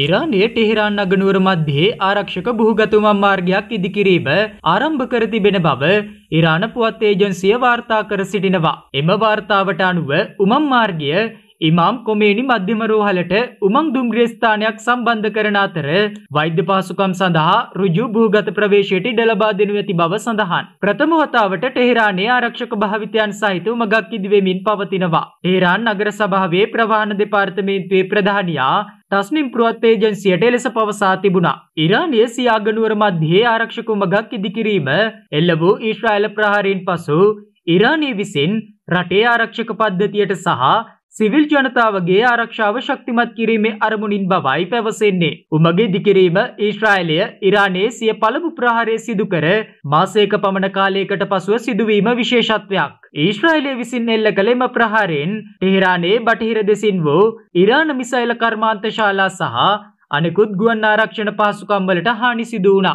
ඉරානය ටෙහිරාන් අගනුවර මධ්‍යයේ ආරක්ෂක බහගතුමම් මාර්ගයක් ඉදිකිරීම ආරම්භ කර තිබෙන බව ඉරාණ පුවත් ඒජන්සිය වාර්තා කර සිටිනවා. එම වාර්තාවට අනුව උමම් මාර්ගය ඉමාම් කොමේනි මධ්‍යම රෝහලට උමං දුම්රිය ස්ථානයක් සම්බන්ධ කරන අතර වෛද්‍ය පහසුකම් සඳහා ඍජු භූගත ප්‍රවේශයට ඉඩ ලබා දෙනු ඇති බව සඳහන්. ප්‍රථම වතාවට ටෙහරානයේ ආරක්ෂක භාවිතයන් සහිත උමගක් ඉදිවෙමින් පවතිනවා. ටෙහරාන් නගර සභාවේ ප්‍රවාහන දෙපාර්තමේන්තුවේ ප්‍රධානියා තස්නිම් පුවත් ඒජන්සියට එලෙස පවසා තිබුණා. ඉරානය සියාගනුවර මධ්‍යයේ ආරක්ෂක උමගක් ඉදිකිරීම එල්ල වූ ඊශ්‍රායල ප්‍රහාරයෙන් පසු ඉරානය විසින් රටේ ආරක්ෂක පද්ධතියට සහ සිවිල් ජනතාවගේ ආරක්ෂාව ශක්තිමත් කිරීමේ අරමුණින් බවයි පැවසෙන්නේ. උමගේ දිකිරීම ඊශ්‍රායිලය ඉරානයේ සිය පළමු ප්‍රහාරය සිදු කර මාසයක පමණ කාලයකට පසුව සිදුවීම විශේෂත්වයක්. ඊශ්‍රායිලය විසින් එල්ල කළ එම ප්‍රහාරයෙන් ටෙහිරානයේ බටහිර දෙසින් වූ ඉරාන මිසයිල කර්මාන්ත ශාලා සහ අනෙකුත් ගුවන් ආරක්ෂණ පහසුකම් වලට හානි සිදු වුණා.